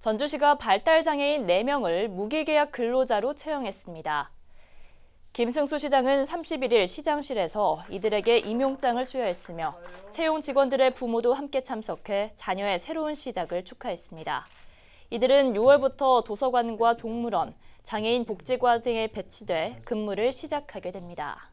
전주시가 발달장애인 4명을 무기계약 근로자로 채용했습니다. 김승수 시장은 31일 시장실에서 이들에게 임용장을 수여했으며 채용 직원들의 부모도 함께 참석해 자녀의 새로운 시작을 축하했습니다. 이들은 6월부터 도서관과 동물원, 장애인 복지관 등에 배치돼 근무를 시작하게 됩니다.